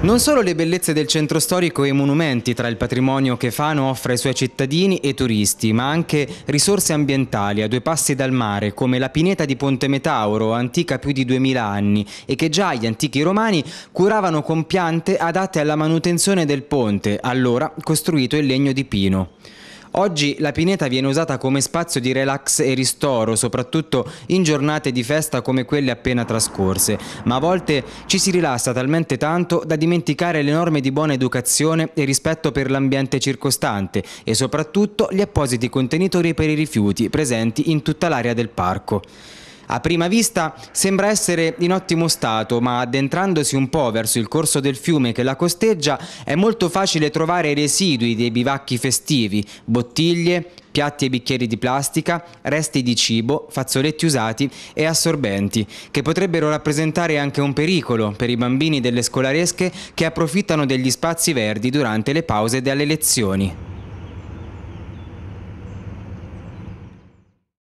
Non solo le bellezze del centro storico e i monumenti tra il patrimonio che Fano offre ai suoi cittadini e turisti, ma anche risorse ambientali a due passi dal mare, come la pineta di Ponte Metauro, antica più di 2000 anni, e che già gli antichi romani curavano con piante adatte alla manutenzione del ponte, allora costruito in legno di pino. Oggi la pineta viene usata come spazio di relax e ristoro, soprattutto in giornate di festa come quelle appena trascorse, ma a volte ci si rilassa talmente tanto da dimenticare le norme di buona educazione e rispetto per l'ambiente circostante e soprattutto gli appositi contenitori per i rifiuti presenti in tutta l'area del parco. A prima vista sembra essere in ottimo stato, ma addentrandosi un po' verso il corso del fiume che la costeggia è molto facile trovare residui dei bivacchi festivi, bottiglie, piatti e bicchieri di plastica, resti di cibo, fazzoletti usati e assorbenti, che potrebbero rappresentare anche un pericolo per i bambini delle scolaresche che approfittano degli spazi verdi durante le pause dalle lezioni.